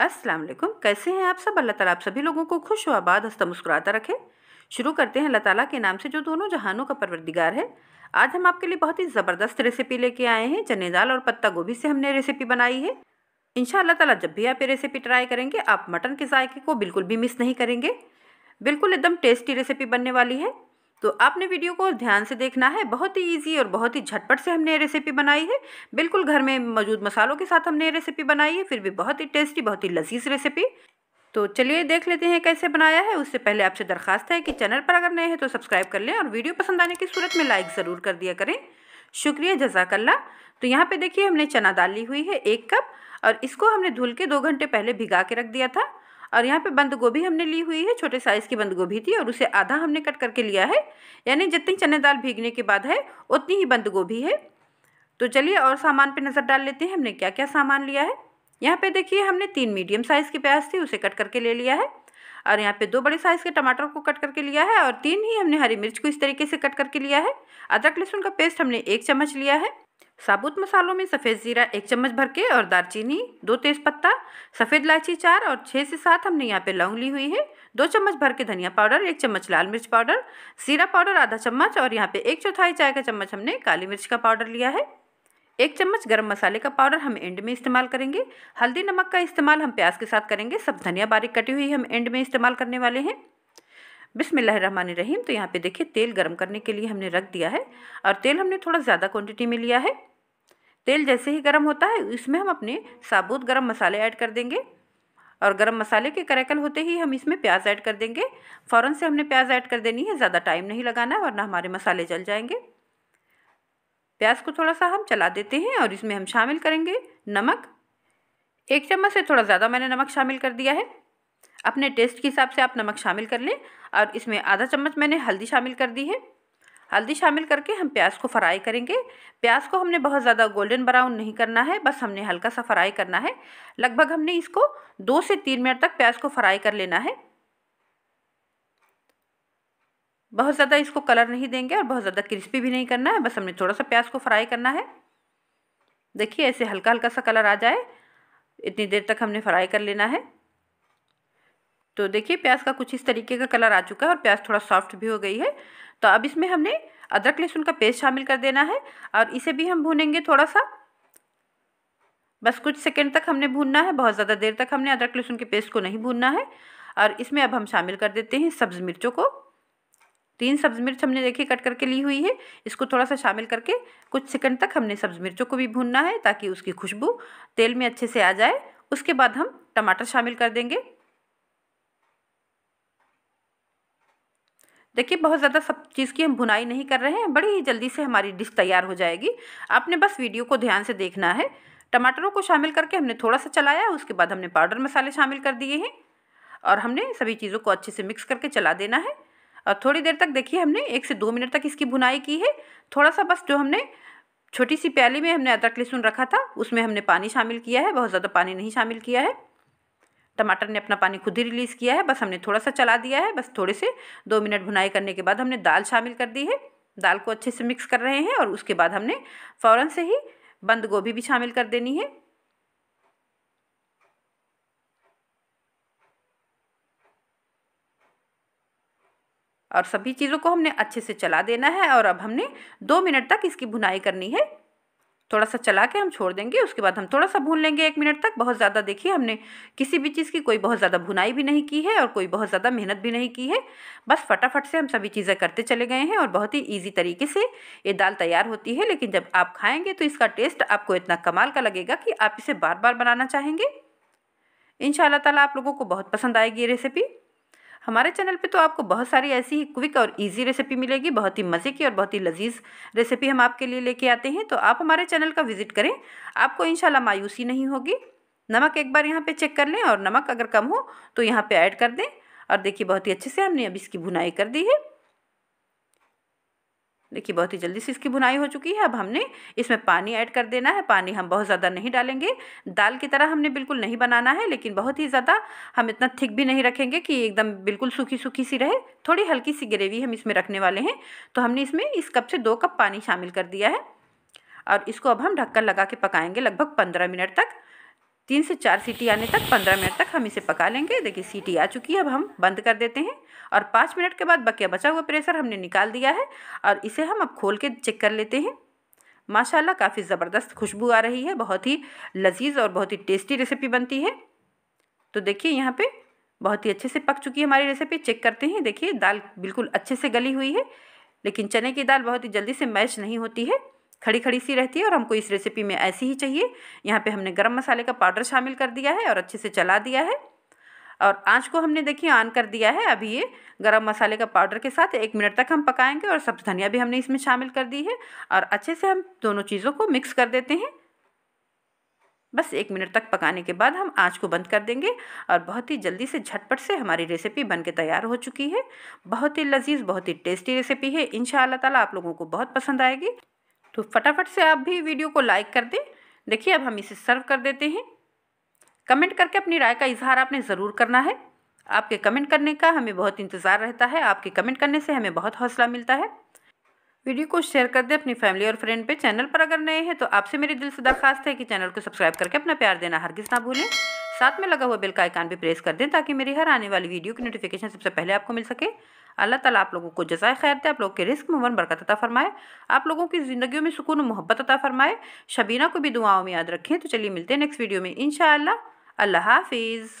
अस्सलाम वालेकुम कैसे हैं आप सब अल्लाह ताला आप सभी लोगों को खुश व आबाद हंसता मुस्कुराता रखे शुरू करते हैं अल्लाह ताला के नाम से जो दोनों जहानों का परवरदिगार है आज हम आपके लिए बहुत ही ज़बरदस्त रेसिपी लेके आए हैं चने दाल और पत्ता गोभी से हमने रेसिपी बनाई है इन ताला जब भी आप ये रेसिपी ट्राई करेंगे आप मटन के जायके को बिल्कुल भी मिस नहीं करेंगे बिल्कुल एकदम टेस्टी रेसिपी बनने वाली है तो आपने वीडियो को ध्यान से देखना है बहुत ही ईजी और बहुत ही झटपट से हमने ये रेसिपी बनाई है बिल्कुल घर में मौजूद मसालों के साथ हमने ये रेसिपी बनाई है फिर भी बहुत ही टेस्टी बहुत ही लजीज रेसिपी तो चलिए देख लेते हैं कैसे बनाया है उससे पहले आपसे दरखास्त है कि चैनल पर अगर नए हैं तो सब्सक्राइब कर लें और वीडियो पसंद आने की सूरत में लाइक ज़रूर कर दिया करें शुक्रिया जजाकल्ला तो यहाँ पे देखिए हमने चना दाल ली हुई है एक कप और इसको हमने धुल के दो घंटे पहले भिगा के रख दिया था और यहाँ पे बंद गोभी हमने ली हुई है छोटे साइज़ की बंद गोभी थी और उसे आधा हमने कट करके लिया है यानी जितनी चने दाल भीगने के बाद है उतनी ही बंद गोभी है तो चलिए और सामान पे नज़र डाल लेते हैं हमने क्या क्या सामान लिया है यहाँ पे देखिए हमने तीन मीडियम साइज़ की प्याज थी उसे कट करके ले लिया है और यहाँ पे दो बड़े साइज़ के टमाटर को कट करके लिया है और तीन ही हमने हरी मिर्च को इस तरीके से कट करके लिया है अदरक लहसुन का पेस्ट हमने एक चम्मच लिया है साबुत मसालों में सफ़ेद ज़ीरा एक चम्मच भर के और दालचीनी दो तेज़पत्ता सफ़ेद इलायची चार और छः से सात हमने यहाँ पे लौंग ली हुई है दो चम्मच भर के धनिया पाउडर एक चम्मच लाल मिर्च पाउडर जीरा पाउडर आधा चम्मच और यहाँ पे एक चौथाई चाय का चम्मच हमने काली मिर्च का पाउडर लिया है एक चम्मच गर्म मसाले का पाउडर हम एंड में इस्तेमाल करेंगे हल्दी नमक का इस्तेमाल हम प्याज के साथ करेंगे सब धनिया बारीक कटी हुई हम एंड में इस्तेमाल करने वाले हैं बिसमिल्ल रहीम तो यहाँ पे देखिए तेल गर्म करने के लिए हमने रख दिया है और तेल हमने थोड़ा ज़्यादा क्वांटिटी में लिया है तेल जैसे ही गर्म होता है इसमें हम अपने साबुत गर्म मसाले ऐड कर देंगे और गरम मसाले के करैकल होते ही हम इसमें प्याज ऐड कर देंगे फ़ौरन से हमने प्याज ऐड कर देनी है ज़्यादा टाइम नहीं लगाना वरना हमारे मसाले जल जाएंगे प्याज को थोड़ा सा हम चला देते हैं और इसमें हम शामिल करेंगे नमक एक चम्मच से थोड़ा ज़्यादा मैंने नमक शामिल कर दिया है अपने टेस्ट के हिसाब से आप नमक शामिल कर लें और इसमें आधा चम्मच मैंने हल्दी शामिल कर दी है हल्दी शामिल करके हम प्याज को फ्राई करेंगे प्याज को हमने बहुत ज़्यादा गोल्डन ब्राउन नहीं करना है बस हमने हल्का सा फ्राई करना है लगभग हमने इसको दो से तीन मिनट तक प्याज को फ्राई कर लेना है बहुत ज़्यादा इसको कलर नहीं देंगे और बहुत ज़्यादा क्रिस्पी भी नहीं करना है बस हमने थोड़ा सा प्याज को फ्राई करना है देखिए ऐसे हल्का हल्का सा कलर आ जाए इतनी देर तक हमने फ्राई कर लेना है तो देखिए प्याज का कुछ इस तरीके का कलर आ चुका है और प्याज थोड़ा सॉफ्ट भी हो गई है तो अब इसमें हमने अदरक लहसुन का पेस्ट शामिल कर देना है और इसे भी हम भूनेंगे थोड़ा सा बस कुछ सेकेंड तक हमने भूनना है बहुत ज़्यादा देर तक हमने अदरक लहसुन के पेस्ट को नहीं भूनना है और इसमें अब हम शामिल कर देते हैं सब्ज़ मिर्चों को तीन सब्ज़ मिर्च हमने देखिए कट करके ली हुई है इसको थोड़ा सा शामिल करके कुछ सेकंड तक हमने सब्ज़ मिर्चों को भी भूनना है ताकि उसकी खुशबू तेल में अच्छे से आ जाए उसके बाद हम टमाटर शामिल कर देंगे देखिए बहुत ज़्यादा सब चीज़ की हम भुनाई नहीं कर रहे हैं बड़ी ही जल्दी से हमारी डिश तैयार हो जाएगी आपने बस वीडियो को ध्यान से देखना है टमाटरों को शामिल करके हमने थोड़ा सा चलाया उसके बाद हमने पाउडर मसाले शामिल कर दिए हैं और हमने सभी चीज़ों को अच्छे से मिक्स करके चला देना है और थोड़ी देर तक देखिए हमने एक से दो मिनट तक इसकी भुनाई की है थोड़ा सा बस जो हमने छोटी सी प्याली में हमने अदरक लहसुन रखा था उसमें हमने पानी शामिल किया है बहुत ज़्यादा पानी नहीं शामिल किया है टमाटर ने अपना पानी खुद ही रिलीज़ किया है बस हमने थोड़ा सा चला दिया है बस थोड़े से दो मिनट भुनाई करने के बाद हमने दाल शामिल कर दी है दाल को अच्छे से मिक्स कर रहे हैं और उसके बाद हमने फ़ौरन से ही बंद गोभी भी शामिल कर देनी है और सभी चीज़ों को हमने अच्छे से चला देना है और अब हमने दो मिनट तक इसकी भुनाई करनी है थोड़ा सा चला के हम छोड़ देंगे उसके बाद हम थोड़ा सा भून लेंगे एक मिनट तक बहुत ज़्यादा देखिए हमने किसी भी चीज़ की कोई बहुत ज़्यादा भुनाई भी नहीं की है और कोई बहुत ज़्यादा मेहनत भी नहीं की है बस फटाफट से हम सभी चीज़ें करते चले गए हैं और बहुत ही ईजी तरीके से ये दाल तैयार होती है लेकिन जब आप खाएँगे तो इसका टेस्ट आपको इतना कमाल का लगेगा कि आप इसे बार बार बनाना चाहेंगे इन ताला आप लोगों को बहुत पसंद आएगी ये रेसिपी हमारे चैनल पे तो आपको बहुत सारी ऐसी ही क्विक और इजी रेसिपी मिलेगी बहुत ही मज़े की और बहुत ही लजीज रेसिपी हम आपके लिए लेके आते हैं तो आप हमारे चैनल का विज़िट करें आपको इन मायूसी नहीं होगी नमक एक बार यहाँ पर चेक कर लें और नमक अगर कम हो तो यहाँ पर ऐड कर दें और देखिए बहुत ही अच्छे से हमने अब इसकी भुनाई कर दी है देखिए बहुत ही जल्दी से इसकी बुनाई हो चुकी है अब हमने इसमें पानी ऐड कर देना है पानी हम बहुत ज़्यादा नहीं डालेंगे दाल की तरह हमने बिल्कुल नहीं बनाना है लेकिन बहुत ही ज़्यादा हम इतना थिक भी नहीं रखेंगे कि एकदम बिल्कुल सूखी सूखी सी रहे थोड़ी हल्की सी ग्रेवी हम इसमें रखने वाले हैं तो हमने इसमें इस कप से दो कप पानी शामिल कर दिया है और इसको अब हम ढक्कन लगा के पकाएंगे लगभग पंद्रह मिनट तक तीन से चार सीटी आने तक पंद्रह मिनट तक हम इसे पका लेंगे देखिए सीटी आ चुकी है अब हम बंद कर देते हैं और पाँच मिनट के बाद बकिया बचा हुआ प्रेशर हमने निकाल दिया है और इसे हम अब खोल के चेक कर लेते हैं माशाल्लाह काफ़ी ज़बरदस्त खुशबू आ रही है बहुत ही लजीज और बहुत ही टेस्टी रेसिपी बनती है तो देखिए यहाँ पर बहुत ही अच्छे से पक चुकी है हमारी रेसिपी चेक करते हैं देखिए दाल बिल्कुल अच्छे से गली हुई है लेकिन चने की दाल बहुत ही जल्दी से मैश नहीं होती है खड़ी खड़ी सी रहती है और हमको इस रेसिपी में ऐसी ही चाहिए यहाँ पे हमने गरम मसाले का पाउडर शामिल कर दिया है और अच्छे से चला दिया है और आंच को हमने देखिए ऑन कर दिया है अभी ये गरम मसाले का पाउडर के साथ एक मिनट तक हम पकाएंगे और सब्ज़ धनिया भी हमने इसमें शामिल कर दी है और अच्छे से हम दोनों चीज़ों को मिक्स कर देते हैं बस एक मिनट तक पकाने के बाद हम आंच को बंद कर देंगे और बहुत ही जल्दी से झटपट से हमारी रेसिपी बन के तैयार हो चुकी है बहुत ही लजीज बहुत ही टेस्टी रेसिपी है इन ताला आप लोगों को बहुत पसंद आएगी तो फटाफट से आप भी वीडियो को लाइक कर दें देखिए अब हम इसे सर्व कर देते हैं कमेंट करके अपनी राय का इजहार आपने ज़रूर करना है आपके कमेंट करने का हमें बहुत इंतज़ार रहता है आपके कमेंट करने से हमें बहुत हौसला मिलता है वीडियो को शेयर कर दें अपनी फैमिली और फ्रेंड पे चैनल पर अगर नए हैं तो आपसे मेरी दिल से दरखास्त है कि चैनल को सब्सक्राइब करके अपना प्यार देना हरगिज़ ना भूलें साथ में लगा हुआ बेल का आइकान भी प्रेस कर दें ताकि मेरी हर आने वाली वीडियो की नोटिफिकेशन सबसे पहले आपको मिल सके अल्लाह ताला आप लोगों को जजाय खैर दे आप लोगों के रिस्क में बरकत अता फरमाए आप लोगों की ज़िंदगियों में सुकून मोहब्बत अता फरमाए शबीना को भी दुआओं में याद रखें तो चलिए मिलते हैं नेक्स्ट वीडियो में इन अल्लाह हाफिज़